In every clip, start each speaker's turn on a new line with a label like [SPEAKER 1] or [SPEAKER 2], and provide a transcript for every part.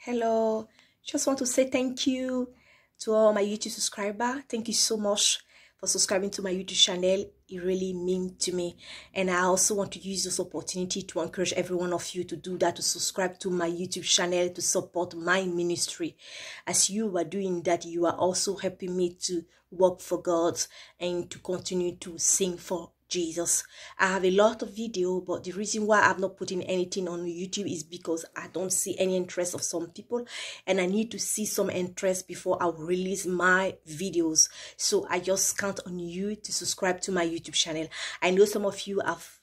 [SPEAKER 1] Hello. Just want to say thank you to all my YouTube subscriber. Thank you so much for subscribing to my YouTube channel. It really means to me. And I also want to use this opportunity to encourage every one of you to do that, to subscribe to my YouTube channel, to support my ministry. As you are doing that, you are also helping me to work for God and to continue to sing for Jesus. I have a lot of video, but the reason why I've not putting anything on YouTube is because I don't see any interest of some people and I need to see some interest before I release my videos. So I just count on you to subscribe to my YouTube channel. I know some of you have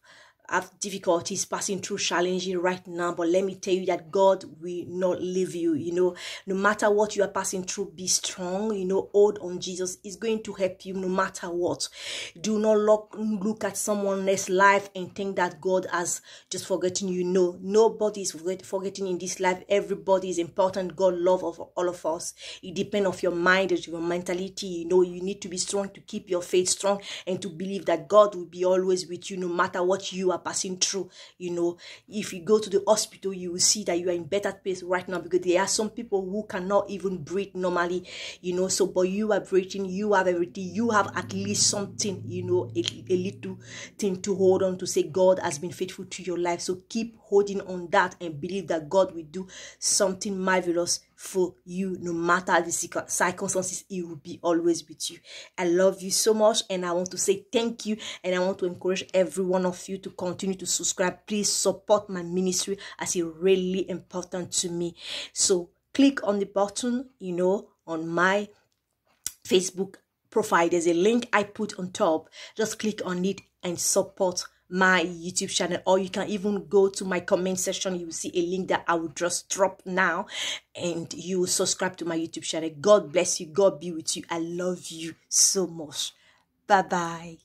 [SPEAKER 1] have difficulties passing through challenging right now but let me tell you that god will not leave you you know no matter what you are passing through be strong you know hold on jesus is going to help you no matter what do not look look at someone else's life and think that god has just forgotten you no nobody is forgetting in this life everybody is important god love of all of us it depends of your mind of your mentality you know you need to be strong to keep your faith strong and to believe that god will be always with you no matter what you are are passing through. You know, if you go to the hospital, you will see that you are in better place right now because there are some people who cannot even breathe normally, you know. So, but you are breathing, you have everything, you have at least something, you know, a, a little thing to hold on to say God has been faithful to your life. So keep holding on that and believe that God will do something marvelous for you no matter the circumstances it will be always with you i love you so much and i want to say thank you and i want to encourage every one of you to continue to subscribe please support my ministry as it really important to me so click on the button you know on my facebook profile there's a link i put on top just click on it and support my YouTube channel, or you can even go to my comment section. You will see a link that I will just drop now, and you will subscribe to my YouTube channel. God bless you. God be with you. I love you so much. Bye bye.